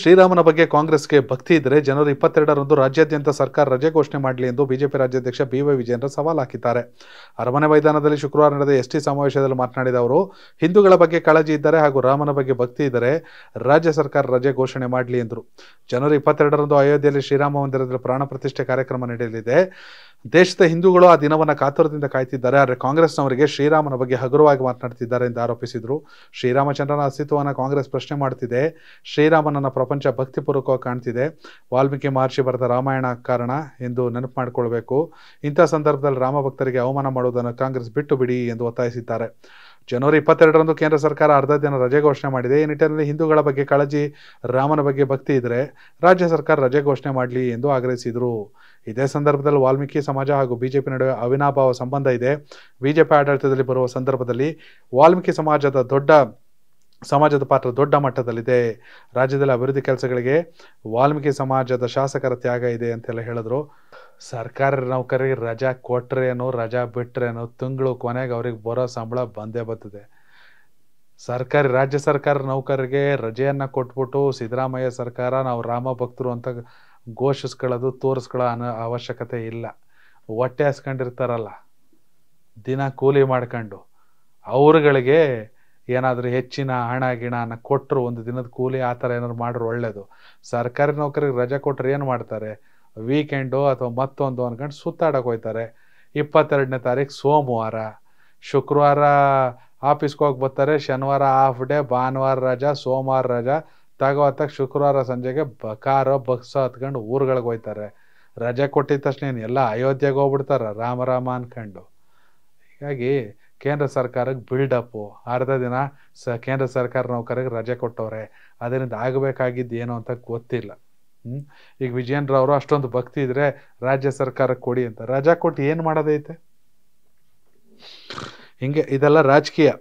ಶ್ರೀರಾಮನ ಬಗ್ಗೆ ಕಾಂಗ್ರೆಸ್ಗೆ ಭಕ್ತಿ ಇದ್ದರೆ ಜನವರಿ ಇಪ್ಪತ್ತೆರಡರಂದು ರಾಜ್ಯಾದ್ಯಂತ ಸರ್ಕಾರ ರಜೆ ಘೋಷಣೆ ಮಾಡಲಿ ಎಂದು ಬಿಜೆಪಿ ರಾಜ್ಯಾಧ್ಯಕ್ಷ ಬಿ ವೈ ವಿಜೇಂದ್ರ ಸವಾಲ್ ಹಾಕಿದ್ದಾರೆ ಅರಮನೆ ಮೈದಾನದಲ್ಲಿ ಶುಕ್ರವಾರ ನಡೆದ ಟಿ ಸಮಾವೇಶದಲ್ಲಿ ಮಾತನಾಡಿದ ಅವರು ಹಿಂದೂಗಳ ಬಗ್ಗೆ ಕಾಳಜಿ ಇದ್ದರೆ ಹಾಗೂ ರಾಮನ ಬಗ್ಗೆ ಭಕ್ತಿ ಇದ್ದರೆ ರಾಜ್ಯ ಸರ್ಕಾರ ರಜೆ ಘೋಷಣೆ ಮಾಡಲಿ ಎಂದರು ಜನವರಿ ಇಪ್ಪತ್ತೆರಡರಂದು ಅಯೋಧ್ಯೆಯಲ್ಲಿ ಶ್ರೀರಾಮ ಮಂದಿರದಲ್ಲಿ ಪ್ರಾಣ ಪ್ರತಿಷ್ಠೆ ಕಾರ್ಯಕ್ರಮ ನಡೆಯಲಿದೆ ದೇಶದ ಹಿಂದೂಗಳು ಆ ದಿನವನ್ನು ಕಾತುರದಿಂದ ಕಾಯ್ತಿದ್ದಾರೆ ಆದರೆ ಕಾಂಗ್ರೆಸ್ನವರಿಗೆ ಶ್ರೀರಾಮನ ಬಗ್ಗೆ ಹಗುರವಾಗಿ ಮಾತನಾಡ್ತಿದ್ದಾರೆ ಎಂದು ಆರೋಪಿಸಿದರು ಶ್ರೀರಾಮಚಂದ್ರನ ಅಸ್ತಿತ್ವವನ್ನು ಕಾಂಗ್ರೆಸ್ ಪ್ರಶ್ನೆ ಮಾಡ್ತಿದೆ ಶ್ರೀರಾಮನನ್ನ ಪ್ರಪಂಚ ಭಕ್ತಿಪೂರ್ವಕವಾಗಿ ಕಾಣ್ತಿದೆ ವಾಲ್ಮೀಕಿ ಮಹರ್ಷಿ ಬರೆದ ರಾಮಾಯಣ ಕಾರಣ ಎಂದು ನೆನಪು ಮಾಡಿಕೊಳ್ಬೇಕು ಇಂಥ ಸಂದರ್ಭದಲ್ಲಿ ರಾಮ ಭಕ್ತರಿಗೆ ಅವಮಾನ ಮಾಡುವುದನ್ನು ಕಾಂಗ್ರೆಸ್ ಬಿಟ್ಟು ಬಿಡಿ ಎಂದು ಒತ್ತಾಯಿಸಿದ್ದಾರೆ ಜನವರಿ ಇಪ್ಪತ್ತೆರಡರಂದು ಕೇಂದ್ರ ಸರ್ಕಾರ ಅರ್ಧ ದಿನ ರಜೆ ಘೋಷಣೆ ಮಾಡಿದೆ ಈ ನಿಟ್ಟಿನಲ್ಲಿ ಹಿಂದೂಗಳ ಬಗ್ಗೆ ಕಾಳಜಿ ರಾಮನ ಬಗ್ಗೆ ಭಕ್ತಿ ಇದ್ದರೆ ರಾಜ್ಯ ಸರ್ಕಾರ ರಜೆ ಘೋಷಣೆ ಮಾಡಲಿ ಎಂದು ಆಗ್ರಹಿಸಿದರು ಇದೇ ಸಂದರ್ಭದಲ್ಲಿ ವಾಲ್ಮೀಕಿ ಸಮಾಜ ಹಾಗೂ ಬಿಜೆಪಿ ನಡುವೆ ಅವಿನಾಭಾವ ಸಂಬಂಧ ಇದೆ ಬಿಜೆಪಿ ಆಡಳಿತದಲ್ಲಿ ಬರುವ ಸಂದರ್ಭದಲ್ಲಿ ವಾಲ್ಮೀಕಿ ಸಮಾಜದ ದೊಡ್ಡ ಸಮಾಜದ ಪಾತ್ರ ದೊಡ್ಡ ಮಟ್ಟದಲ್ಲಿದೆ ರಾಜ್ಯದಲ್ಲಿ ಅಭಿವೃದ್ಧಿ ಕೆಲಸಗಳಿಗೆ ವಾಲ್ಮೀಕಿ ಸಮಾಜದ ಶಾಸಕರ ತ್ಯಾಗ ಇದೆ ಅಂತೆಲ್ಲ ಹೇಳಿದ್ರು ಸರ್ಕಾರಿ ನೌಕರಿಗೆ ರಜಾ ಕೊಟ್ರೇನೋ ರಜಾ ಬಿಟ್ರೇನೋ ತಿಂಗಳು ಕೊನೆಗೆ ಅವ್ರಿಗೆ ಬರೋ ಸಂಬಳ ಬಂದೇ ಬರ್ತದೆ ಸರ್ಕಾರಿ ರಾಜ್ಯ ಸರ್ಕಾರ ನೌಕರಿಗೆ ರಜೆಯನ್ನು ಕೊಟ್ಬಿಟ್ಟು ಸಿದ್ದರಾಮಯ್ಯ ಸರ್ಕಾರ ನಾವು ರಾಮ ಭಕ್ತರು ಅಂತ ಘೋಷಿಸ್ಕೊಳ್ಳೋದು ತೋರಿಸ್ಕೊಳ್ಳೋ ಅನ ಅವಶ್ಯಕತೆ ಇಲ್ಲ ಹೊಟ್ಟೆ ಹಾಸ್ಕೊಂಡಿರ್ತಾರಲ್ಲ ದಿನ ಕೂಲಿ ಮಾಡ್ಕೊಂಡು ಅವ್ರುಗಳಿಗೆ ಏನಾದರೂ ಹೆಚ್ಚಿನ ಹಣ ಗಿಣನ ಕೊಟ್ಟರು ಒಂದು ದಿನದ ಕೂಲಿ ಆ ಥರ ಏನಾದ್ರು ಮಾಡ್ರು ಒಳ್ಳೆಯದು ಸರ್ಕಾರಿ ನೌಕರಿಗೆ ರಜೆ ಕೊಟ್ಟರೆ ಏನು ಮಾಡ್ತಾರೆ ವೀಕೆಂಡು ಅಥವಾ ಮತ್ತೊಂದು ಅಂದ್ಕೊಂಡು ಸುತ್ತಾಡೋಕೆ ಹೋಗ್ತಾರೆ ಇಪ್ಪತ್ತೆರಡನೇ ತಾರೀಕು ಸೋಮವಾರ ಶುಕ್ರವಾರ ಆಫೀಸ್ಗೆ ಹೋಗಿ ಬರ್ತಾರೆ ಶನಿವಾರ ಹಾಫ್ ಡೇ ಭಾನುವಾರ ರಜಾ ಸೋಮವಾರ ರಜಾ ತಗೋತ್ತಾಗ ಶುಕ್ರವಾರ ಸಂಜೆಗೆ ಬ ಕಾರೋ ಬಸ್ಸು ಹತ್ಕೊಂಡು ಊರುಗಳಿಗೆ ಹೋಗ್ತಾರೆ ರಜೆ ಕೊಟ್ಟಿದ ತಕ್ಷಣ ಎಲ್ಲ ಅಯೋಧ್ಯೆಗೆ ಹೋಗ್ಬಿಡ್ತಾರೆ ರಾಮರಾಮ ಅಂದ್ಕೊಂಡು ಹೀಗಾಗಿ ಕೇಂದ್ರ ಸರ್ಕಾರಕ್ಕೆ ಬಿಲ್ಡಪ್ಪು ಅರ್ಧ ದಿನ ಸ ಕೇಂದ್ರ ಸರ್ಕಾರ ನೌಕರಿಗೆ ರಜೆ ಕೊಟ್ಟವ್ರೆ ಅದರಿಂದ ಆಗಬೇಕಾಗಿದ್ದು ಏನು ಅಂತ ಗೊತ್ತಿಲ್ಲ ಹ್ಞೂ ಈಗ ವಿಜಯೇಂದ್ರವರು ಅಷ್ಟೊಂದು ಭಕ್ತಿ ಇದ್ರೆ ರಾಜ್ಯ ಸರ್ಕಾರಕ್ಕೆ ಕೊಡಿ ಅಂತ ರಜಾ ಕೊಟ್ಟು ಏನು ಮಾಡೋದೈತೆ ಹಿಂಗೆ ಇದೆಲ್ಲ ರಾಜಕೀಯ